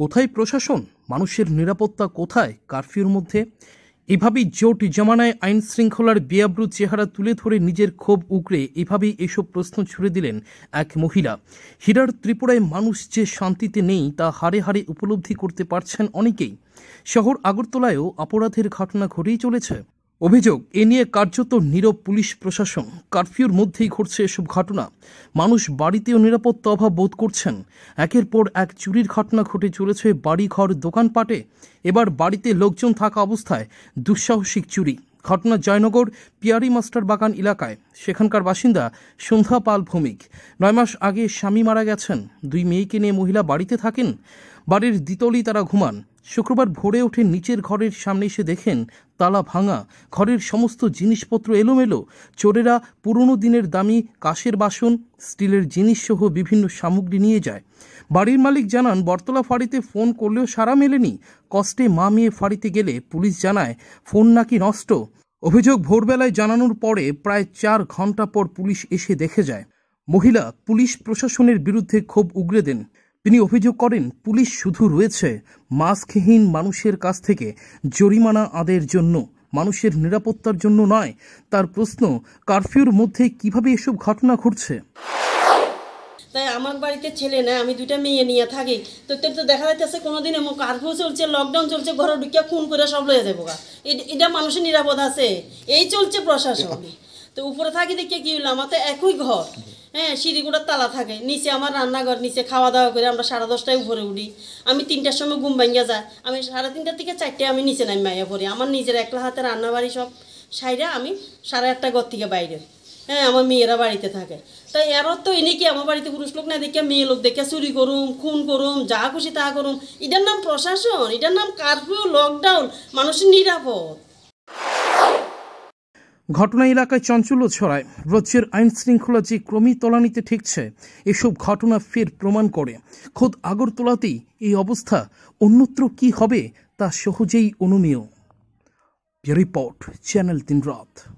কোথায় প্রশাসন মানুষের নিরাপত্তা কোথায় কারফিউর মধ্যে এভাবেই জোট জমানায় আইন শৃঙ্খলার বেয়াব্রু চেহারা তুলে ধরে নিজের ক্ষোভ উগড়ে এভাবেই এসব প্রশ্ন ছুড়ে দিলেন এক মহিলা হীরার ত্রিপুরায় মানুষ যে শান্তিতে নেই তা হারে হারে উপলব্ধি করতে পারছেন অনেকেই শহর আগরতলায়ও অপরাধের ঘটনা ঘটেই চলেছে অভিযোগ এ নিয়ে কার্যত নীরব পুলিশ প্রশাসন কারফিউর মধ্যেই ঘটছে এসব ঘটনা মানুষ বাড়িতেও নিরাপত্তা অভাব বোধ করছেন একের পর এক চুরির ঘটনা ঘটে চলেছে বাড়ি ঘর দোকানপাটে এবার বাড়িতে লোকজন থাকা অবস্থায় দুঃসাহসিক চুরি ঘটনা জয়নগর পিয়ারি মাস্টার বাগান এলাকায় সেখানকার বাসিন্দা সন্ধ্যা পাল ভৌমিক নয় মাস আগে স্বামী মারা গেছেন দুই মেয়েকে নিয়ে মহিলা বাড়িতে থাকেন বাড়ির দ্বিতলই তারা ঘুমান শুক্রবার ভোরে উঠে নিচের ঘরের সামনে এসে দেখেন তালা ভাঙা ঘরের সমস্ত জিনিসপত্র এলোমেলো চোরেরা পুরনো দিনের দামি কাশের বাসন স্টিলের জিনিস সহ বিভিন্ন সামগ্রী নিয়ে যায় বাড়ির মালিক জানান বর্তলা ফাঁড়িতে ফোন করলেও সারা মেলেনি কষ্টে মা মেয়ে ফাঁড়িতে গেলে পুলিশ জানায় ফোন নাকি নষ্ট অভিযোগ ভোরবেলায় জানানোর পরে প্রায় চার ঘন্টা পর পুলিশ এসে দেখে যায় মহিলা পুলিশ প্রশাসনের বিরুদ্ধে ক্ষোভ উগরে দেন তিনি অভিযোগ করেন পুলিশ শুধু রয়েছে মাস্কহীন মানুষের কাছ থেকে জরিমানা আদের জন্য মানুষের নিরাপত্তার জন্য নয় তার প্রশ্ন কারফিউর মধ্যে কিভাবে এসব ঘটনা ঘটছে তাই আমার বাড়িতে ছেলে নেয় আমি দুইটা মেয়ে নিয়ে থাকি তো তোর তো দেখা যাচ্ছে কোনোদিন এমন কারফিউ চলছে লকডাউন চলছে ঘরে ঢুকিয়া খুন করে সব লয়ে যাবো এটা মানুষের নিরাপদ আছে এই চলছে প্রশাসন তো উপরে থাকি দেখে কি হলো আমার তো একই ঘর হ্যাঁ সিঁড়িগুলোর তালা থাকে নিচে আমার রান্নাঘর নিচে খাওয়া দাওয়া করে আমরা সাড়ে দশটায় উপরে উঠি আমি তিনটার সময় ঘুম ভাঙিয়া যায় আমি সাড়ে তিনটার থেকে চারটে আমি নিচে নাই মাইয়া পড়ি আমার নিজের একলা হাতে রান্নাবাড়ি সব সাইরা আমি সাড়ে আটটা ঘর থেকে বাইরে হ্যাঁ আমার মেয়েরা বাড়িতে থাকে তাই এরও তো এনে কি আমার বাড়িতে পুরুষ লোক না দেখে মেয়ে লোক দেখে চুরি করুম খুন করুম যা খুশি তা করুম এটার নাম প্রশাসন এটার নাম কারফিউ লকডাউন মানুষের নিরাপদ ঘটনা এলাকায় চঞ্চল্য ছড়ায় রাজ্যের আইন শৃঙ্খলা যে ক্রমেই তলানিতে ঠেকছে এসব ঘটনা ফের প্রমাণ করে খোদ আগরতলাতেই এই অবস্থা অন্যত্র কি হবে তা সহজেই অনুমেয় রিপোর্ট চ্যানেল তিন রাত